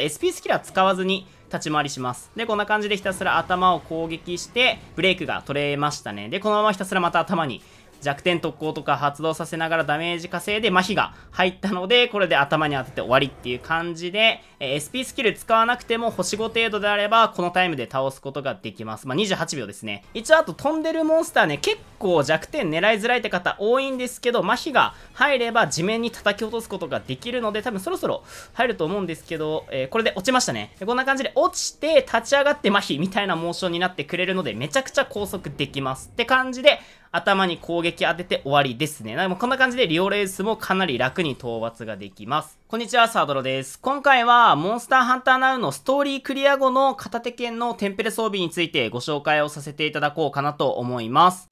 SP スキルは使わずに立ち回りします。で、こんな感じでひたすら頭を攻撃して、ブレイクが取れましたね。で、このままひたすらまた頭に弱点特攻とか発動させながらダメージ稼いで麻痺が入ったので、これで頭に当てて終わりっていう感じで、えー、SP スキル使わなくても星5程度であれば、このタイムで倒すことができます。まあ、28秒ですね。一応あと飛んでるモンスターね、結構弱点狙いづらいって方多いんですけど、麻痺が入れば地面に叩き落とすことができるので、多分そろそろ入ると思うんですけど、えー、これで落ちましたね。こんな感じで落ちて立ち上がって麻痺みたいなモーションになってくれるので、めちゃくちゃ高速できます。って感じで、頭に攻撃当てて終わりですね。なもこんな感じでリオレースもかなり楽に討伐ができます。こんにちは、サードロです。今回は、モンスターハンターナウのストーリークリア後の片手剣のテンペレ装備についてご紹介をさせていただこうかなと思います。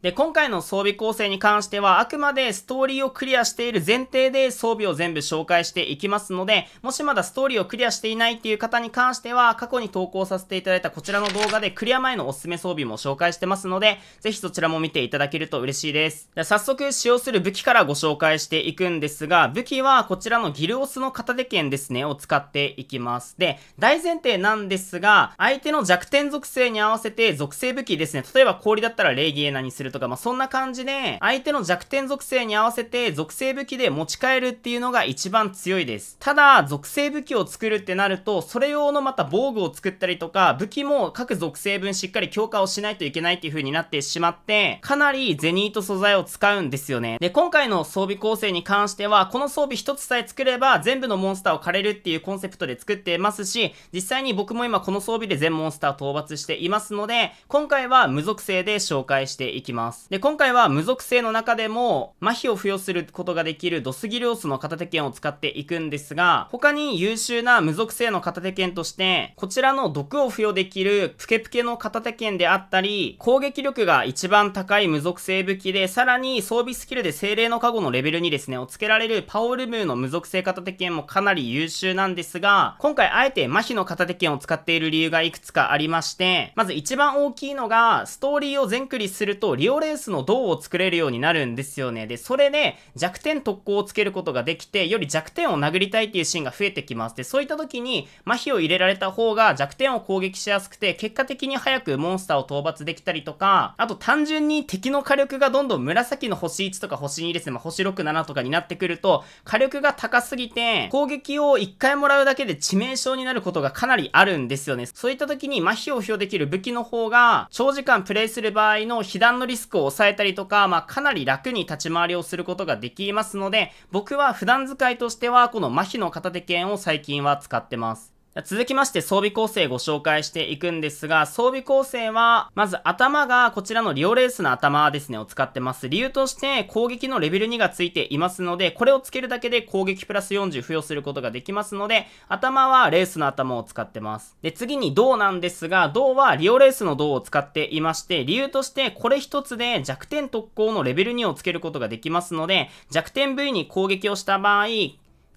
で、今回の装備構成に関しては、あくまでストーリーをクリアしている前提で装備を全部紹介していきますので、もしまだストーリーをクリアしていないっていう方に関しては、過去に投稿させていただいたこちらの動画でクリア前のおすすめ装備も紹介してますので、ぜひそちらも見ていただけると嬉しいです。で早速使用する武器からご紹介していくんですが、武器はこちらのギルオスの片手剣ですね、を使っていきます。で、大前提なんですが、相手の弱点属性に合わせて属性武器ですね、例えば氷だったらギエナにするるとか、まあ、そんな感じで、相手の弱点属性に合わせて、属性武器で持ち帰るっていうのが一番強いです。ただ、属性武器を作るってなると、それ用のまた防具を作ったりとか、武器も各属性分しっかり強化をしないといけないっていう風になってしまって、かなりゼニート素材を使うんですよね。で、今回の装備構成に関しては、この装備一つさえ作れば、全部のモンスターを枯れるっていうコンセプトで作ってますし、実際に僕も今この装備で全モンスター討伐していますので、今回は無属性で紹介していきます。ます。で、今回は無属性の中でも、麻痺を付与することができるドスギルオスの片手剣を使っていくんですが、他に優秀な無属性の片手剣として、こちらの毒を付与できるプケプケの片手剣であったり、攻撃力が一番高い無属性武器で、さらに装備スキルで精霊の加護のレベルにですね、をつけられるパオルムーの無属性片手剣もかなり優秀なんですが、今回あえて麻痺の片手剣を使っている理由がいくつかありまして、まず一番大きいのが、ストーリーを全クリすると、リリオレースの銅を作れるようになるんですよね。で、それで、ね、弱点特攻をつけることができて、より弱点を殴りたいっていうシーンが増えてきます。で、そういった時に麻痺を入れられた方が弱点を攻撃しやすくて、結果的に早くモンスターを討伐できたりとか、あと単純に敵の火力がどんどん紫の星1とか星2ですね、まあ、星6、7とかになってくると、火力が高すぎて、攻撃を1回もらうだけで致命傷になることがかなりあるんですよね。そういった時に麻痺を付与できる武器の方が、長時間プレイする場合の被弾のリスクを抑えたりとか、まあ、かなり楽に立ち回りをすることができますので、僕は普段使いとしては、この麻痺の片手剣を最近は使ってます。続きまして装備構成ご紹介していくんですが、装備構成は、まず頭がこちらのリオレースの頭ですね、を使ってます。理由として攻撃のレベル2がついていますので、これをつけるだけで攻撃プラス40付与することができますので、頭はレースの頭を使ってます。で、次に銅なんですが、銅はリオレースの銅を使っていまして、理由としてこれ一つで弱点特攻のレベル2をつけることができますので、弱点部位に攻撃をした場合、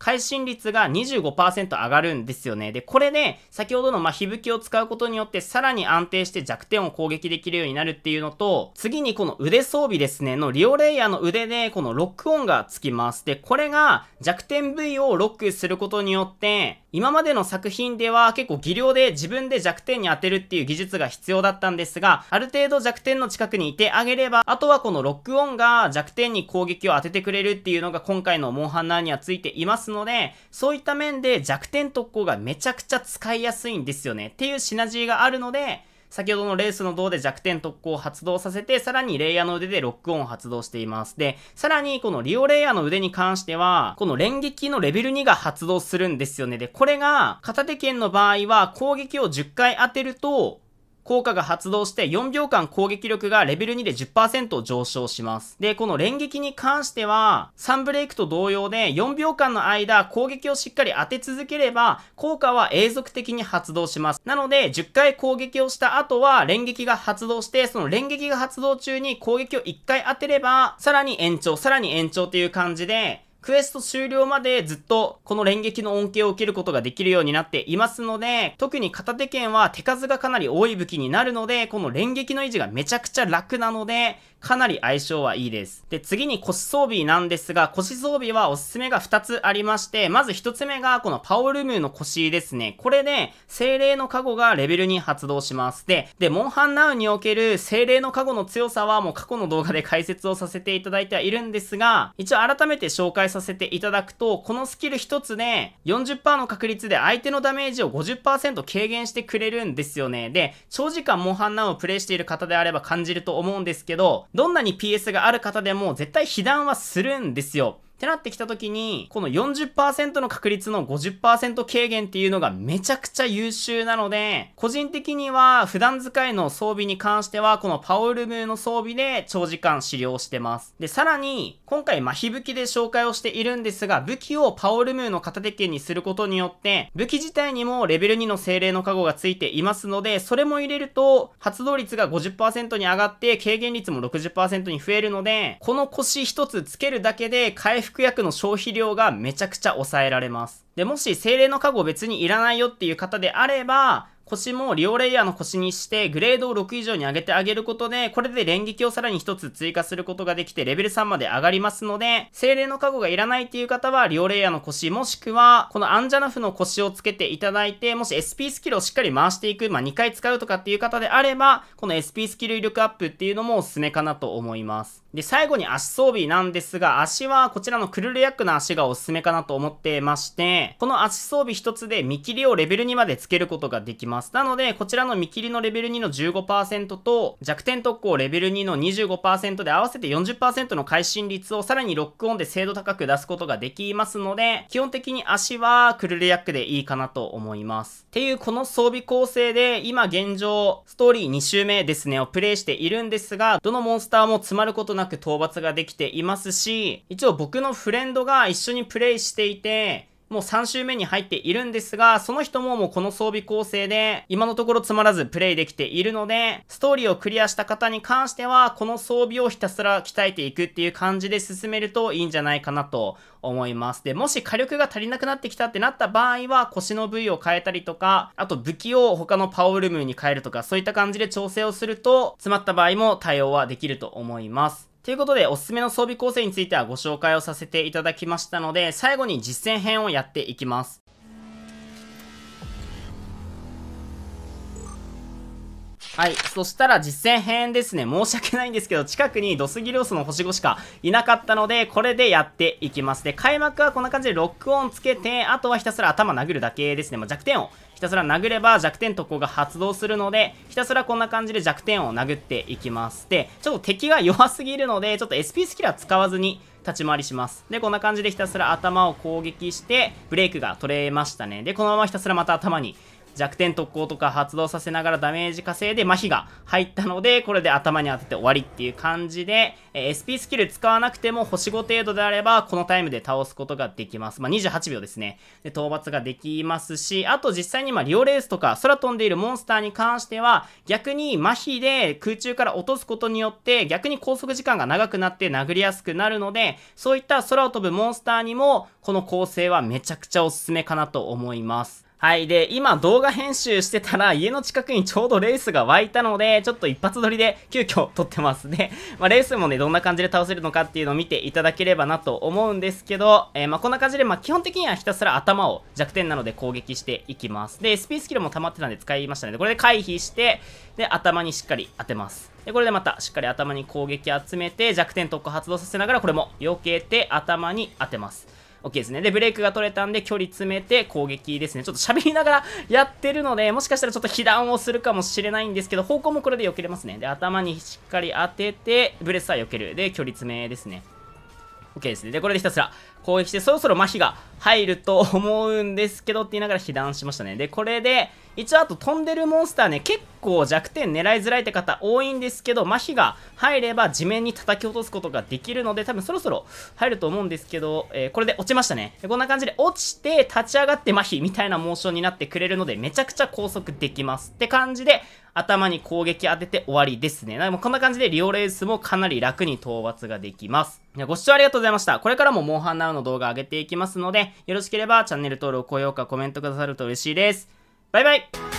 会心率が25%上がるんですよね。で、これで、先ほどの、ま、響きを使うことによって、さらに安定して弱点を攻撃できるようになるっていうのと、次にこの腕装備ですね、のリオレイヤーの腕で、このロックオンがつきます。で、これが弱点部位をロックすることによって、今までの作品では結構技量で自分で弱点に当てるっていう技術が必要だったんですが、ある程度弱点の近くにいてあげれば、あとはこのロックオンが弱点に攻撃を当ててくれるっていうのが今回のモンハンナーにはついていますので、そういった面で弱点特攻がめちゃくちゃ使いやすいんですよねっていうシナジーがあるので、先ほどのレースの銅で弱点特攻を発動させて、さらにレイヤーの腕でロックオンを発動しています。で、さらにこのリオレイヤーの腕に関しては、この連撃のレベル2が発動するんですよね。で、これが、片手剣の場合は攻撃を10回当てると、効果が発動して4秒間攻撃力がレベル2で10%上昇します。で、この連撃に関しては、サンブレイクと同様で4秒間の間攻撃をしっかり当て続ければ、効果は永続的に発動します。なので、10回攻撃をした後は連撃が発動して、その連撃が発動中に攻撃を1回当てれば、さらに延長、さらに延長という感じで、クエスト終了までずっとこの連撃の恩恵を受けることができるようになっていますので、特に片手剣は手数がかなり多い武器になるので、この連撃の維持がめちゃくちゃ楽なので、かなり相性はいいです。で、次に腰装備なんですが、腰装備はおすすめが2つありまして、まず1つ目がこのパオルムーの腰ですね。これで、精霊の加護がレベルに発動します。で、で、モンハンナウにおける精霊の加護の強さはもう過去の動画で解説をさせていただいてはいるんですが、一応改めて紹介させていただくと、このスキル1つで40%の確率で相手のダメージを50%軽減してくれるんですよね。で、長時間モンハンナウをプレイしている方であれば感じると思うんですけど、どんなに PS がある方でも絶対被弾はするんですよ。ってなってきた時に、この40%の確率の50%軽減っていうのがめちゃくちゃ優秀なので、個人的には普段使いの装備に関しては、このパオルムーの装備で長時間使用してます。で、さらに、今回麻痺武器で紹介をしているんですが、武器をパオルムーの片手剣にすることによって、武器自体にもレベル2の精霊の加護がついていますので、それも入れると、発動率が50%に上がって、軽減率も60%に増えるので、この腰一つつけるだけで回復服薬の消費量がめちゃくちゃ抑えられます。で、もし精霊の加護別にいらないよっていう方であれば、腰もリオレイヤーの腰にしてグレードを6以上に上げてあげることで、これで連撃をさらに1つ追加することができてレベル3まで上がりますので、精霊の加護がいらないっていう方はリオレイヤーの腰もしくは、このアンジャナフの腰をつけていただいて、もし SP スキルをしっかり回していく、まあ、2回使うとかっていう方であれば、この SP スキル威力アップっていうのもおすすめかなと思います。で、最後に足装備なんですが、足はこちらのクルルヤックの足がおすすめかなと思ってまして、この足装備一つで見切りをレベル2までつけることができます。なので、こちらの見切りのレベル2の15%と、弱点特攻レベル2の25%で合わせて40%の会心率をさらにロックオンで精度高く出すことができますので、基本的に足はクルルヤックでいいかなと思います。っていうこの装備構成で、今現状、ストーリー2周目ですね、をプレイしているんですが、どのモンスターも詰まることなくなく討伐ができていますし、一応僕のフレンドが一緒にプレイしていて、もう3周目に入っているんですが、その人ももうこの装備構成で、今のところつまらずプレイできているので、ストーリーをクリアした方に関しては、この装備をひたすら鍛えていくっていう感じで進めるといいんじゃないかなと思います。で、もし火力が足りなくなってきたってなった場合は、腰の部位を変えたりとか、あと武器を他のパオルムに変えるとか、そういった感じで調整をすると、詰まった場合も対応はできると思います。ということで、おすすめの装備構成についてはご紹介をさせていただきましたので、最後に実践編をやっていきます。はい。そしたら実践編ですね。申し訳ないんですけど、近くにドスギリオスの星5しかいなかったので、これでやっていきます。で、開幕はこんな感じでロックオンつけて、あとはひたすら頭殴るだけですね。まあ、弱点をひたすら殴れば弱点特攻が発動するので、ひたすらこんな感じで弱点を殴っていきます。で、ちょっと敵が弱すぎるので、ちょっと SP スキルは使わずに、立ち回りします。で、こんな感じでひたすら頭を攻撃して、ブレイクが取れましたね。で、このままひたすらまた頭に弱点特攻とか発動させながらダメージ稼いで麻痺が入ったので、これで頭に当てて終わりっていう感じで、え SP スキル使わなくても星5程度であれば、このタイムで倒すことができます。まあ、28秒ですね。で、討伐ができますし、あと実際にまあ、リオレースとか空飛んでいるモンスターに関しては、逆に麻痺で空中から落とすことによって、逆に拘束時間が長くなって殴りやすくなるので、そういった空を飛ぶモンスターにも、この構成はめちゃくちゃおすすめかなと思います。はい。で、今動画編集してたら、家の近くにちょうどレースが湧いたので、ちょっと一発撮りで急遽撮ってますで、まあ、レースもね、どんな感じで倒せるのかっていうのを見ていただければなと思うんですけど、えー、まあ、こんな感じで、まあ、基本的にはひたすら頭を弱点なので攻撃していきます。で、SP スキルも溜まってたんで使いましたの、ね、で、これで回避して、で、頭にしっかり当てます。で、これでまたしっかり頭に攻撃集めて、弱点特攻発動させながら、これも避けて頭に当てます。OK ですね。で、ブレイクが取れたんで、距離詰めて攻撃ですね。ちょっと喋りながらやってるので、もしかしたらちょっと被弾をするかもしれないんですけど、方向もこれで避けれますね。で、頭にしっかり当てて、ブレスは避ける。で、距離詰めですね。OK ですね。で、これでひたすら攻撃して、そろそろ麻痺が入ると思うんですけどって言いながら被弾しましたね。で、これで、一応あと飛んでるモンスターね、結構弱点狙いづらいって方多いんですけど、麻痺が入れば地面に叩き落とすことができるので、多分そろそろ入ると思うんですけど、えー、これで落ちましたね。こんな感じで落ちて立ち上がって麻痺みたいなモーションになってくれるので、めちゃくちゃ高速できます。って感じで、頭に攻撃当てて終わりですね。なこんな感じでリオレースもかなり楽に討伐ができます。ご視聴ありがとうございました。これからもモンハンの動画上げていきますので、よろしければチャンネル登録、高評価、コメントくださると嬉しいです。バイバイ